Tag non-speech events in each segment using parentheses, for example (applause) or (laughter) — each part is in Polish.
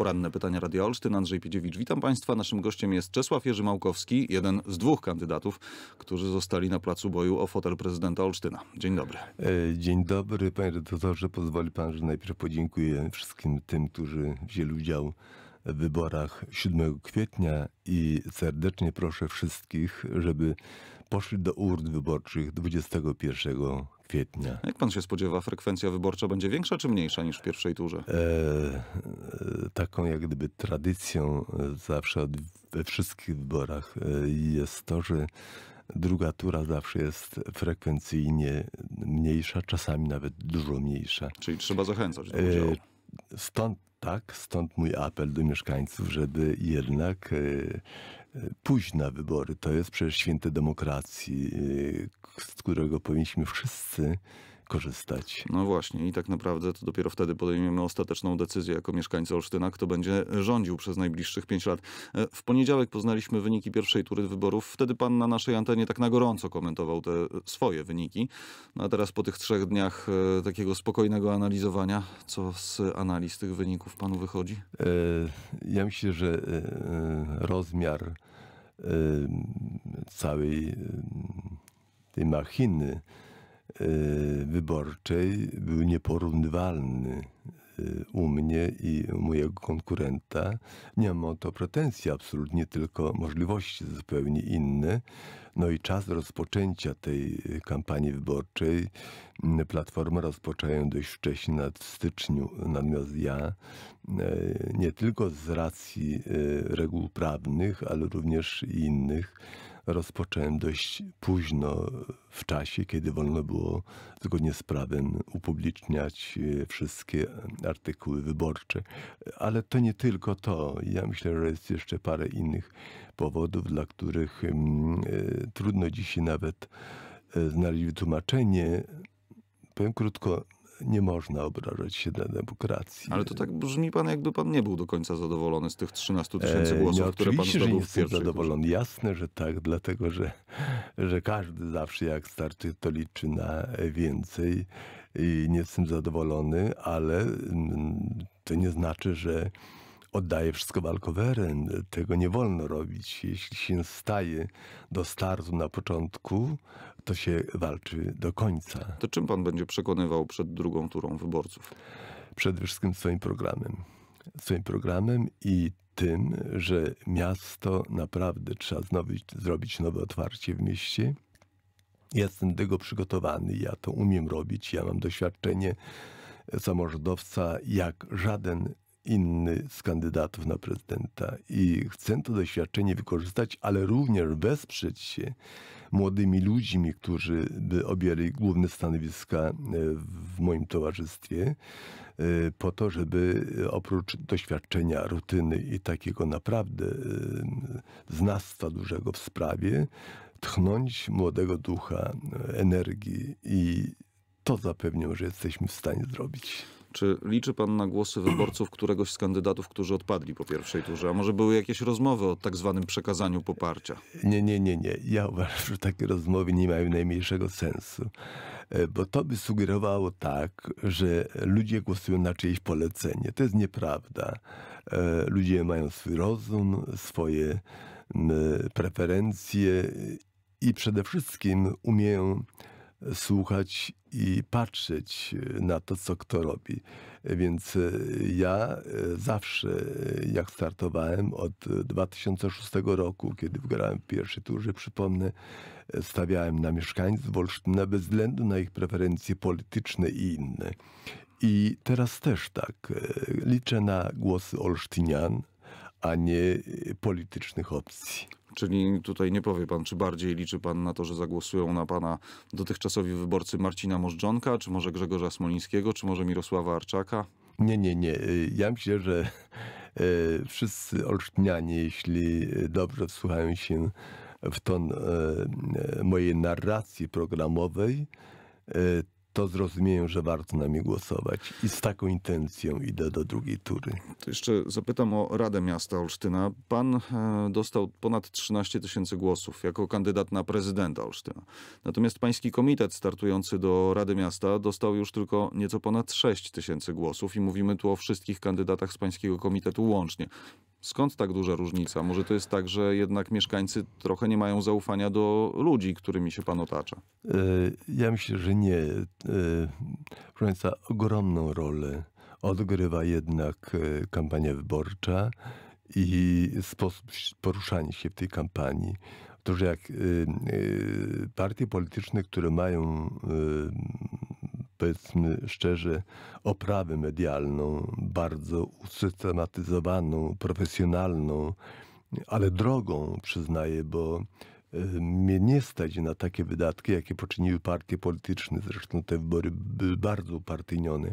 Poranne pytania Radio Olsztyn, Andrzej Piedziewicz. Witam Państwa. Naszym gościem jest Czesław Jerzy Małkowski, jeden z dwóch kandydatów, którzy zostali na placu boju o fotel prezydenta Olsztyna. Dzień dobry. E, dzień dobry, panie redaktorze. Pozwoli pan, że najpierw podziękuję wszystkim tym, którzy wzięli udział w wyborach 7 kwietnia i serdecznie proszę wszystkich, żeby poszli do urn wyborczych 21 kwietnia. Jak pan się spodziewa, frekwencja wyborcza będzie większa czy mniejsza niż w pierwszej turze? E, e taką jak gdyby tradycją e, zawsze we wszystkich wyborach e, jest to, że druga tura zawsze jest frekwencyjnie mniejsza, czasami nawet dużo mniejsza. Czyli trzeba zachęcać do udziału. E, stąd tak, stąd mój apel do mieszkańców, żeby jednak pójść na wybory. To jest przecież święte demokracji z którego powinniśmy wszyscy korzystać. No właśnie i tak naprawdę to dopiero wtedy podejmiemy ostateczną decyzję jako mieszkańcy Olsztyna, kto będzie rządził przez najbliższych pięć lat. E, w poniedziałek poznaliśmy wyniki pierwszej tury wyborów. Wtedy pan na naszej antenie tak na gorąco komentował te swoje wyniki. No a teraz po tych trzech dniach e, takiego spokojnego analizowania, co z analiz tych wyników panu wychodzi? E, ja myślę, że rozmiar całej tej machiny e, wyborczej był nieporównywalny e, u mnie i u mojego konkurenta. Nie mam o to pretensji absolutnie, tylko możliwości zupełnie inne. No i czas rozpoczęcia tej kampanii wyborczej. Mm, Platformę rozpoczęłem dość wcześnie, nad, w styczniu, natomiast ja e, nie tylko z racji reguł prawnych, ale również innych rozpocząłem dość późno w czasie, kiedy wolno było zgodnie z prawem upubliczniać e, wszystkie artykuły wyborcze. Ale to nie tylko to. Ja myślę, że jest jeszcze parę innych powodów, dla których mm, e, trudno dzisiaj nawet e, znaleźć wytłumaczenie. Powiem krótko, nie można obrażać się na demokrację. Ale to tak brzmi pan, jakby pan nie był do końca zadowolony z tych 13 tysięcy e, głosów, e, no, które pan zdobył że nie jestem zadowolony. Jasne, że tak, dlatego że, że każdy zawsze jak starczy, to liczy na więcej i nie jestem zadowolony, ale mm, to nie znaczy, że oddaje wszystko walkoweren. Tego nie wolno robić. Jeśli się staje do startu na początku, to się walczy do końca. To czym pan będzie przekonywał przed drugą turą wyborców? Przede wszystkim swoim programem. Swoim programem i tym, że miasto naprawdę trzeba zrobić nowe otwarcie w mieście. jestem do tego przygotowany, ja to umiem robić, ja mam doświadczenie e, samorządowca jak żaden inny z kandydatów na prezydenta i chcę to doświadczenie wykorzystać, ale również wesprzeć się młodymi ludźmi, którzy by objęli główne stanowiska e, w moim towarzystwie, e, po to, żeby e, oprócz doświadczenia rutyny i takiego naprawdę znawstwa dużego w sprawie, tchnąć młodego ducha, energii i to zapewnią, że jesteśmy w stanie zrobić. Czy liczy pan na głosy wyborców któregoś z kandydatów, którzy odpadli po pierwszej turze? A może były jakieś rozmowy o tak zwanym przekazaniu poparcia? Nie, nie, nie, nie. Ja uważam, że takie rozmowy nie mają najmniejszego sensu. E, bo to by sugerowało tak, że ludzie głosują na czyjeś polecenie. To jest nieprawda. E, ludzie mają swój rozum, swoje preferencje i przede wszystkim umieją słuchać i patrzeć e, na to, co kto robi. E, więc e, ja zawsze, jak startowałem od 2006 roku, kiedy wygrałem w pierwszej turze, przypomnę, stawiałem na mieszkańców Wolsztyna bez względu na ich preferencje polityczne i inne. I teraz też tak. Liczę na głosy olsztynian, a nie politycznych opcji. Czyli tutaj nie powie pan, czy bardziej liczy pan na to, że zagłosują na pana dotychczasowi wyborcy Marcina Możdżonka, czy może Grzegorza Smolińskiego, czy może Mirosława Arczaka? Nie, nie, nie. Y, ja myślę, że y, wszyscy olsztynianie, jeśli dobrze wsłuchają się w ton y, mojej narracji programowej, to zrozumieją, że warto na mnie głosować i z taką intencją idę do drugiej tury. To jeszcze zapytam o Radę Miasta Olsztyna. Pan e, dostał ponad 13 tysięcy głosów jako kandydat na prezydenta Olsztyna. Natomiast pański komitet startujący do Rady Miasta dostał już tylko nieco ponad 6 tysięcy głosów i mówimy tu o wszystkich kandydatach z pańskiego komitetu łącznie. Skąd tak duża różnica? Może to jest tak, że jednak mieszkańcy trochę nie mają zaufania do ludzi, którymi się pan otacza? E, ja myślę, że nie. E, proszę Państwa, ogromną rolę odgrywa jednak e, kampania wyborcza i sposób poruszania się w tej kampanii. To, że jak partie polityczne, które mają powiedzmy szczerze, oprawę medialną, bardzo usystematyzowaną, profesjonalną, ale drogą, przyznaję, bo e, mnie nie stać na takie wydatki, jakie poczyniły partie polityczne. Zresztą te wybory były bardzo upartyjnione.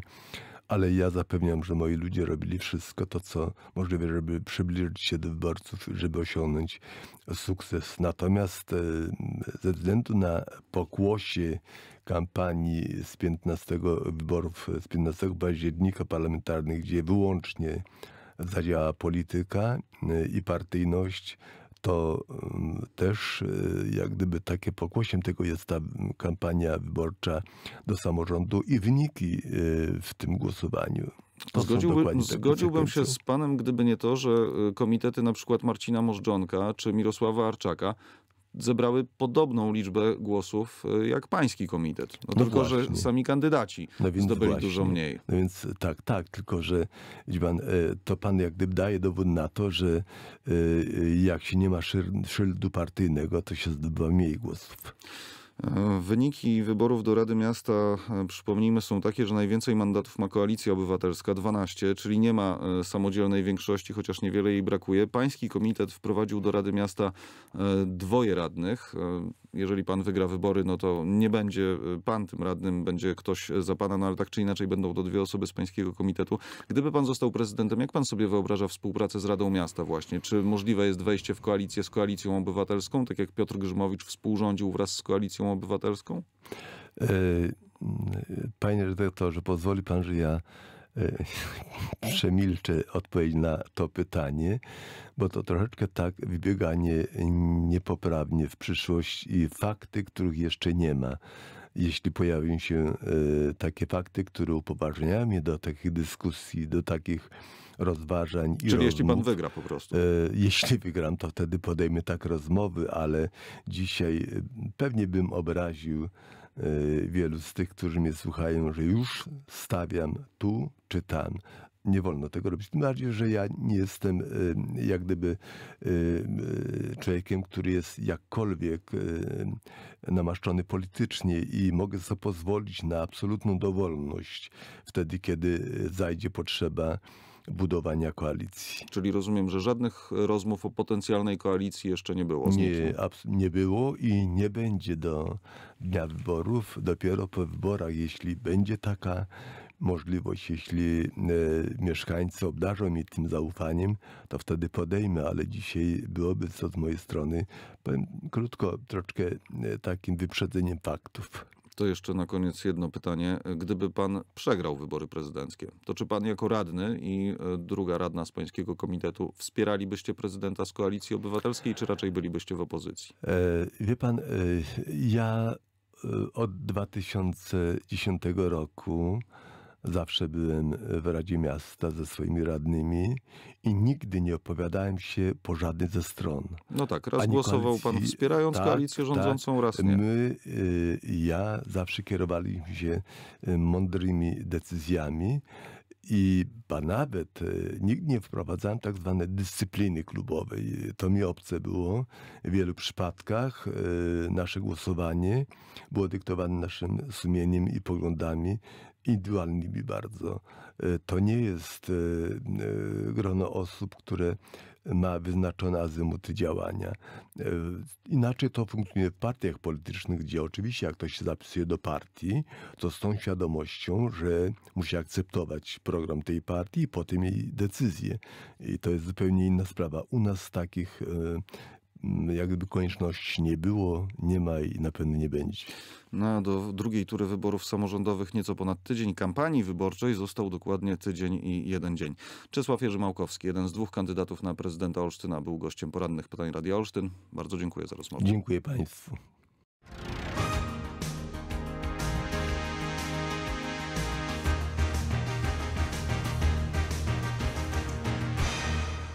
Ale ja zapewniam, że moi ludzie robili wszystko to, co możliwe, żeby przybliżyć się do wyborców, żeby osiągnąć sukces. Natomiast e, ze względu na pokłosie kampanii z 15 wyborów z 15 października parlamentarnych, gdzie wyłącznie zadziała polityka y, i partyjność, to y, też y, jak gdyby takie pokłosiem tego jest ta kampania wyborcza do samorządu i wyniki w tym głosowaniu. To Zgodziłby, zgodziłbym się z panem, gdyby nie to, że komitety na przykład Marcina Możdżonka czy Mirosława Arczaka zebrały podobną liczbę głosów e, jak pański komitet. No, no tylko, właśnie. że sami kandydaci no zdobyli właśnie. dużo mniej. No więc tak, tak, tylko że pan, e, to pan jak gdyby daje dowód na to, że e, jak się nie ma szyldu partyjnego, to się zdobywa mniej głosów. Wyniki wyborów do Rady Miasta, e, przypomnijmy, są takie, że najwięcej mandatów ma Koalicja Obywatelska, 12, czyli nie ma e, samodzielnej większości, chociaż niewiele jej brakuje. Pański komitet wprowadził do Rady Miasta e, dwoje radnych jeżeli pan wygra wybory, no to nie będzie y, pan tym radnym, będzie ktoś za pana, no ale tak czy inaczej będą to dwie osoby z pańskiego komitetu. Gdyby pan został prezydentem, jak pan sobie wyobraża współpracę z Radą Miasta właśnie? Czy możliwe jest wejście w koalicję z Koalicją Obywatelską, tak jak Piotr Grzymowicz współrządził wraz z Koalicją Obywatelską? Y, y, panie redaktorze, pozwoli pan, że ja E, (laughs) przemilczę odpowiedź na to pytanie, bo to troszeczkę tak wybieganie niepoprawnie w przyszłość i fakty, których jeszcze nie ma. Jeśli pojawią się e, takie fakty, które upoważniają mnie do takich dyskusji, do takich rozważań i Czyli rozmów. jeśli pan wygra po prostu. E, jeśli (laughs) wygram, to wtedy podejmę tak rozmowy, ale dzisiaj pewnie bym obraził Y, wielu z tych, którzy mnie słuchają, że już stawiam tu czy tam. Nie wolno tego robić. Tym bardziej, że ja nie jestem y, jak gdyby y, człowiekiem, który jest jakkolwiek namaszczony politycznie i mogę sobie pozwolić na absolutną dowolność wtedy, kiedy zajdzie potrzeba budowania koalicji. Czyli rozumiem, że żadnych rozmów o potencjalnej koalicji jeszcze nie było? Nie, nie było i nie będzie do dnia wyborów. Dopiero po wyborach, jeśli będzie taka możliwość, jeśli e, mieszkańcy obdarzą mnie tym zaufaniem, to wtedy podejmę, ale dzisiaj byłoby co z mojej strony, powiem krótko, troszkę e, takim wyprzedzeniem faktów. To jeszcze na koniec jedno pytanie. Gdyby pan przegrał wybory prezydenckie, to czy pan jako radny i e, druga radna z pańskiego komitetu wspieralibyście prezydenta z koalicji obywatelskiej, czy raczej bylibyście w opozycji? E, wie pan, e, ja e, od 2010 roku Zawsze byłem w Radzie Miasta ze swoimi radnymi i nigdy nie opowiadałem się po żadnej ze stron. No tak, raz Ani głosował koalicji, pan wspierając tak, koalicję tak. rządzącą, tak. raz nie. My, y, ja zawsze kierowaliśmy się y, mądrymi decyzjami i ba nawet y, nigdy nie wprowadzałem tak zwanej dyscypliny klubowej. To mi obce było. W wielu przypadkach nasze głosowanie było dyktowane naszym sumieniem i poglądami indywidualnymi bardzo. E, to nie jest e, e, grono osób, które ma wyznaczone azymuty działania. Inaczej to funkcjonuje w partiach politycznych, gdzie oczywiście jak ktoś się zapisuje do partii, to z tą świadomością, że musi akceptować program tej partii i potem jej decyzję. I to jest zupełnie inna sprawa. U nas takich jak gdyby konieczności nie było, nie ma i na pewno nie będzie. No, do drugiej tury wyborów samorządowych nieco ponad tydzień kampanii wyborczej został dokładnie tydzień i jeden dzień. Czesław Jerzy Małkowski, jeden z dwóch kandydatów na prezydenta Olsztyna, był gościem porannych pytań Radia Olsztyn. Bardzo dziękuję za rozmowę. Dziękuję Państwu.